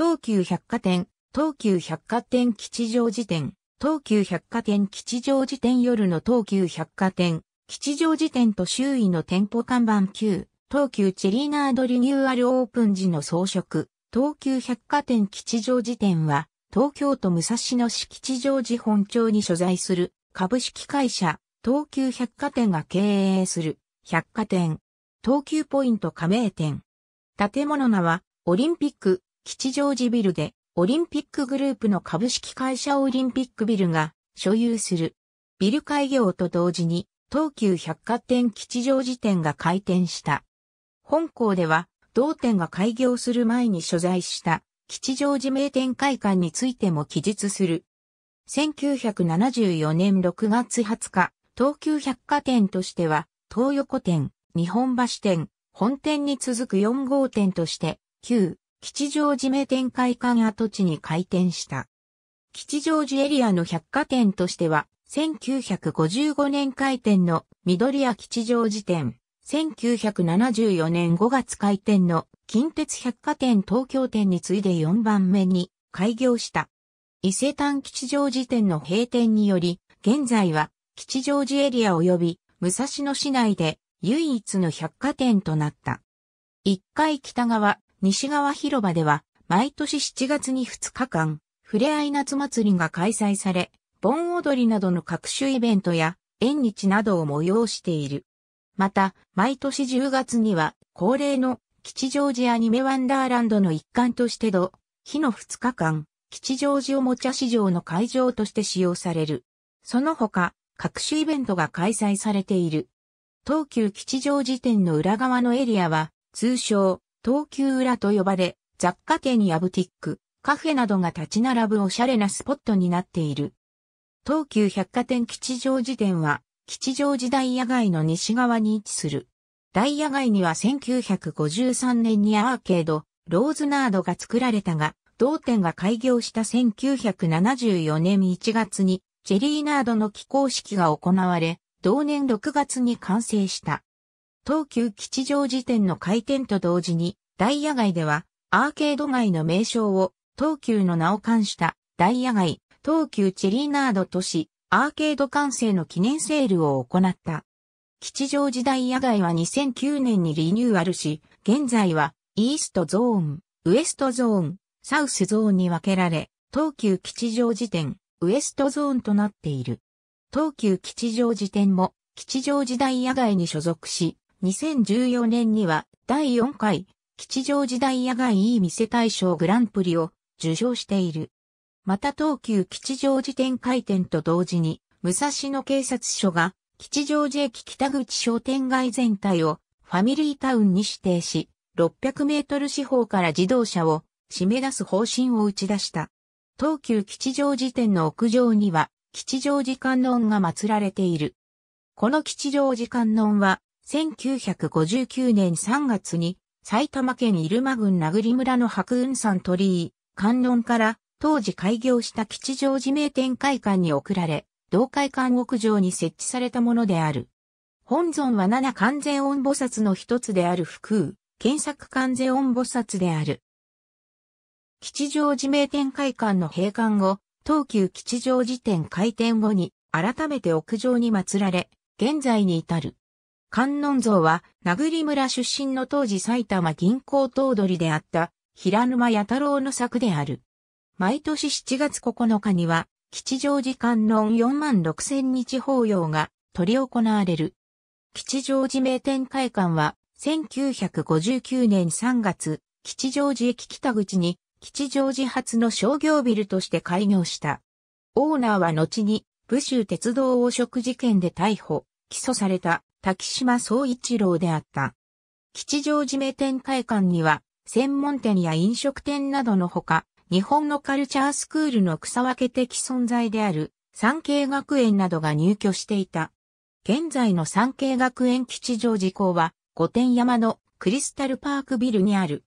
東急百貨店、東急百貨店吉祥寺店、東急百貨店吉祥寺店夜の東急百貨店、吉祥寺店と周囲の店舗看板旧、東急チェリーナードリニューアルオープン時の装飾、東急百貨店吉祥寺店は、東京都武蔵野市吉祥寺本町に所在する株式会社、東急百貨店が経営する百貨店、東急ポイント加盟店。建物名は、オリンピック、吉祥寺ビルで、オリンピックグループの株式会社オリンピックビルが所有する。ビル開業と同時に、東急百貨店吉祥寺店が開店した。本校では、同店が開業する前に所在した吉祥寺名店会館についても記述する。1974年6月20日、東急百貨店としては、東横店、日本橋店、本店に続く4号店として、旧吉祥寺名店会館跡地に開店した。吉祥寺エリアの百貨店としては、1955年開店の緑屋吉祥寺店、1974年5月開店の近鉄百貨店東京店に次いで4番目に開業した。伊勢丹吉祥寺店の閉店により、現在は吉祥寺エリア及び武蔵野市内で唯一の百貨店となった。1階北側西側広場では、毎年7月に2日間、ふれあい夏祭りが開催され、盆踊りなどの各種イベントや、縁日などを催している。また、毎年10月には、恒例の吉祥寺アニメワンダーランドの一環としてど、日の2日間、吉祥寺おもちゃ市場の会場として使用される。その他、各種イベントが開催されている。東急吉祥寺店の裏側のエリアは、通称、東急裏と呼ばれ、雑貨店やブティック、カフェなどが立ち並ぶおしゃれなスポットになっている。東急百貨店吉祥寺店は、吉祥寺ダイヤ街の西側に位置する。ダイヤ街には1953年にアーケード、ローズナードが作られたが、同店が開業した1974年1月に、ジェリーナードの起工式が行われ、同年6月に完成した。東急吉祥寺店の開店と同時に、ダイヤ街では、アーケード街の名称を、東急の名を冠した、ダイヤ街、東急チェリーナード都市、アーケード完成の記念セールを行った。吉祥寺ダイヤ街は2009年にリニューアルし、現在は、イーストゾーン、ウエストゾーン、サウスゾーンに分けられ、東急吉祥寺店、ウエストゾーンとなっている。東急吉祥寺店も、吉祥寺イヤ街に所属し、2014年には第4回吉祥寺大野外いい店大賞グランプリを受賞している。また東急吉祥寺店開店と同時に武蔵野警察署が吉祥寺駅北口商店街全体をファミリータウンに指定し、600メートル四方から自動車を締め出す方針を打ち出した。東急吉祥寺店の屋上には吉祥寺観音が祀られている。この吉祥寺観音は1959年3月に埼玉県入間郡名栗村の白雲山鳥居、観音から当時開業した吉祥寺名店会館に送られ、同会館屋上に設置されたものである。本尊は七完全音菩薩の一つである福宇、検索完全音菩薩である。吉祥寺名店会館の閉館後、東急吉祥寺店開店後に改めて屋上に祀られ、現在に至る。観音像は、名栗村出身の当時埼玉銀行頭取であった平沼八太郎の作である。毎年7月9日には、吉祥寺観音4万6千日法要が取り行われる。吉祥寺名店会館は、1959年3月、吉祥寺駅北口に、吉祥寺発の商業ビルとして開業した。オーナーは後に、武州鉄道汚職事件で逮捕、起訴された、滝島総一郎であった。吉祥寺名店会館には、専門店や飲食店などのほか、日本のカルチャースクールの草分け的存在である、産経学園などが入居していた。現在の産経学園吉祥寺校は、御殿山のクリスタルパークビルにある。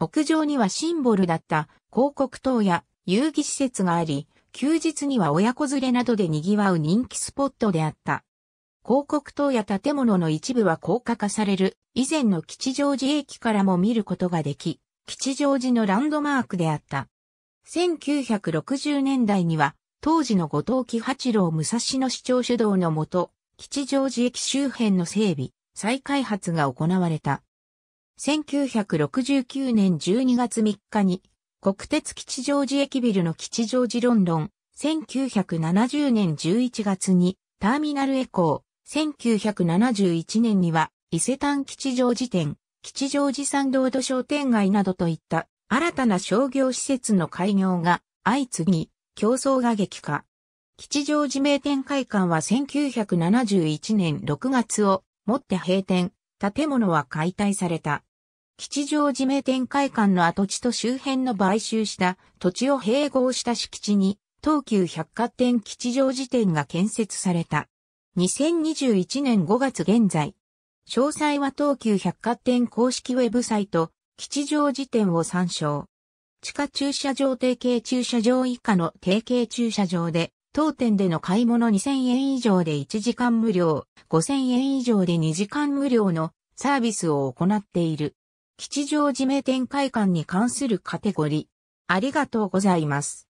屋上にはシンボルだった広告塔や遊戯施設があり、休日には親子連れなどで賑わう人気スポットであった。広告塔や建物の一部は高架化される、以前の吉祥寺駅からも見ることができ、吉祥寺のランドマークであった。1960年代には、当時の後藤喜八郎武蔵野市長主導のもと、吉祥寺駅周辺の整備、再開発が行われた。1969年12月3日に、国鉄吉祥寺駅ビルの吉祥寺ロンドン、1970年11月に、ターミナルエコー、1971年には伊勢丹吉祥寺店、吉祥寺山道土商店街などといった新たな商業施設の開業が相次ぎ、競争が激化。吉祥寺名店会館は1971年6月をもって閉店、建物は解体された。吉祥寺名店会館の跡地と周辺の買収した土地を併合した敷地に東急百貨店吉祥寺店が建設された。2021年5月現在。詳細は東急百貨店公式ウェブサイト、吉祥辞典を参照。地下駐車場定型駐車場以下の定型駐車場で、当店での買い物2000円以上で1時間無料、5000円以上で2時間無料のサービスを行っている。吉祥寺名店会館に関するカテゴリー。ありがとうございます。